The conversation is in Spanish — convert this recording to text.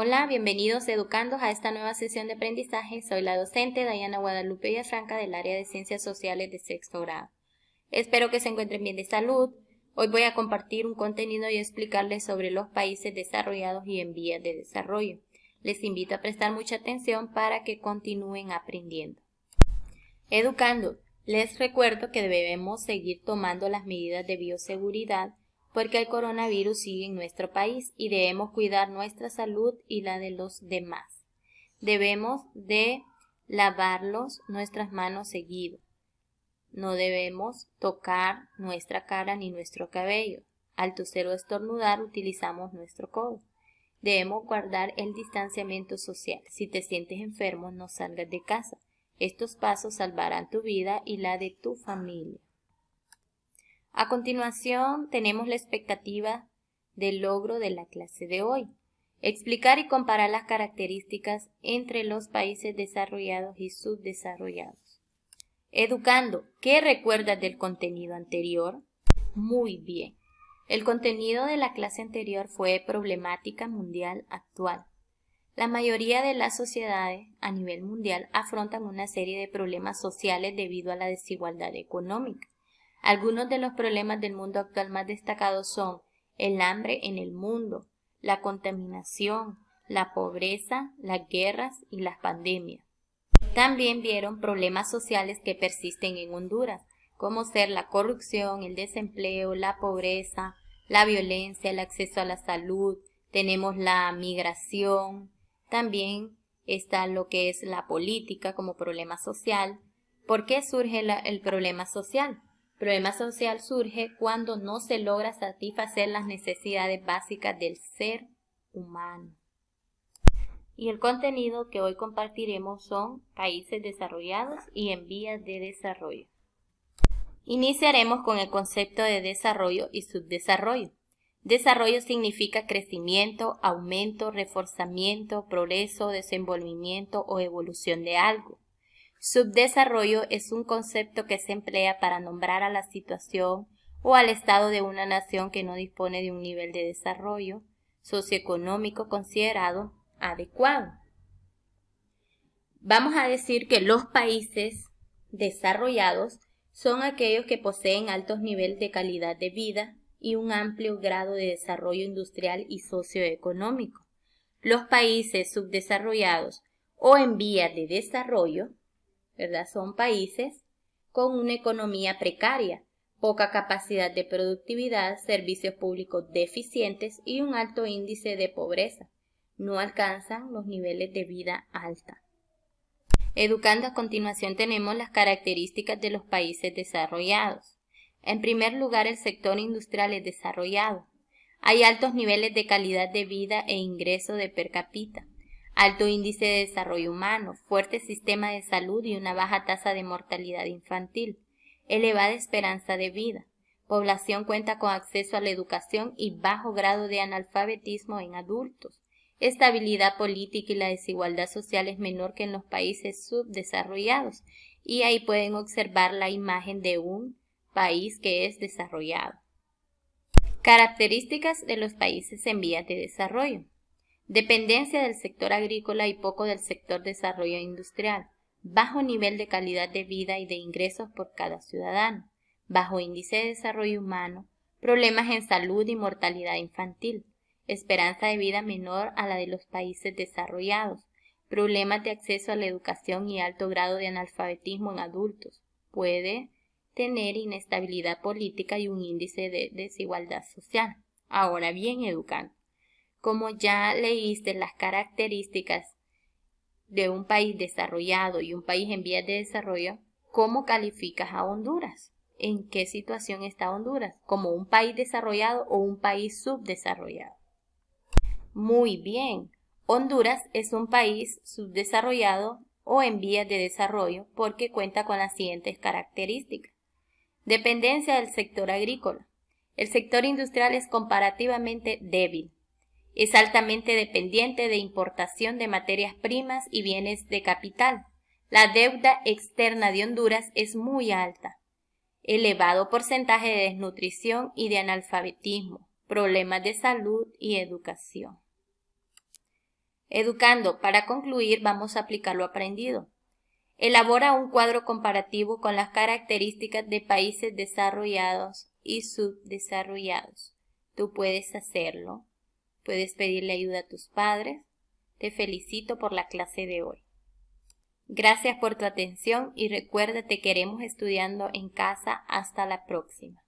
Hola, bienvenidos educandos a esta nueva sesión de aprendizaje. Soy la docente Dayana Guadalupe Villafranca del área de Ciencias Sociales de sexto grado. Espero que se encuentren bien de salud. Hoy voy a compartir un contenido y explicarles sobre los países desarrollados y en vías de desarrollo. Les invito a prestar mucha atención para que continúen aprendiendo. Educando, les recuerdo que debemos seguir tomando las medidas de bioseguridad porque el coronavirus sigue en nuestro país y debemos cuidar nuestra salud y la de los demás. Debemos de lavarlos nuestras manos seguido. No debemos tocar nuestra cara ni nuestro cabello. Al toser o estornudar utilizamos nuestro codo. Debemos guardar el distanciamiento social. Si te sientes enfermo, no salgas de casa. Estos pasos salvarán tu vida y la de tu familia. A continuación, tenemos la expectativa del logro de la clase de hoy. Explicar y comparar las características entre los países desarrollados y subdesarrollados. Educando, ¿qué recuerdas del contenido anterior? Muy bien. El contenido de la clase anterior fue problemática mundial actual. La mayoría de las sociedades a nivel mundial afrontan una serie de problemas sociales debido a la desigualdad económica. Algunos de los problemas del mundo actual más destacados son el hambre en el mundo, la contaminación, la pobreza, las guerras y las pandemias. También vieron problemas sociales que persisten en Honduras, como ser la corrupción, el desempleo, la pobreza, la violencia, el acceso a la salud, tenemos la migración, también está lo que es la política como problema social. ¿Por qué surge el problema social? problema social surge cuando no se logra satisfacer las necesidades básicas del ser humano. Y el contenido que hoy compartiremos son países desarrollados y en vías de desarrollo. Iniciaremos con el concepto de desarrollo y subdesarrollo. Desarrollo significa crecimiento, aumento, reforzamiento, progreso, desenvolvimiento o evolución de algo. Subdesarrollo es un concepto que se emplea para nombrar a la situación o al estado de una nación que no dispone de un nivel de desarrollo socioeconómico considerado adecuado. Vamos a decir que los países desarrollados son aquellos que poseen altos niveles de calidad de vida y un amplio grado de desarrollo industrial y socioeconómico. Los países subdesarrollados o en vías de desarrollo son países con una economía precaria, poca capacidad de productividad, servicios públicos deficientes y un alto índice de pobreza. No alcanzan los niveles de vida alta. Educando a continuación tenemos las características de los países desarrollados. En primer lugar, el sector industrial es desarrollado. Hay altos niveles de calidad de vida e ingreso de per cápita alto índice de desarrollo humano, fuerte sistema de salud y una baja tasa de mortalidad infantil, elevada esperanza de vida. Población cuenta con acceso a la educación y bajo grado de analfabetismo en adultos. Estabilidad política y la desigualdad social es menor que en los países subdesarrollados y ahí pueden observar la imagen de un país que es desarrollado. Características de los países en vías de desarrollo dependencia del sector agrícola y poco del sector desarrollo industrial, bajo nivel de calidad de vida y de ingresos por cada ciudadano, bajo índice de desarrollo humano, problemas en salud y mortalidad infantil, esperanza de vida menor a la de los países desarrollados, problemas de acceso a la educación y alto grado de analfabetismo en adultos. Puede tener inestabilidad política y un índice de desigualdad social. Ahora bien, educando. Como ya leíste las características de un país desarrollado y un país en vías de desarrollo, ¿cómo calificas a Honduras? ¿En qué situación está Honduras? ¿Como un país desarrollado o un país subdesarrollado? Muy bien. Honduras es un país subdesarrollado o en vías de desarrollo porque cuenta con las siguientes características. Dependencia del sector agrícola. El sector industrial es comparativamente débil. Es altamente dependiente de importación de materias primas y bienes de capital. La deuda externa de Honduras es muy alta. Elevado porcentaje de desnutrición y de analfabetismo, problemas de salud y educación. Educando, para concluir, vamos a aplicar lo aprendido. Elabora un cuadro comparativo con las características de países desarrollados y subdesarrollados. Tú puedes hacerlo. Puedes pedirle ayuda a tus padres. Te felicito por la clase de hoy. Gracias por tu atención y recuérdate que queremos estudiando en casa. Hasta la próxima.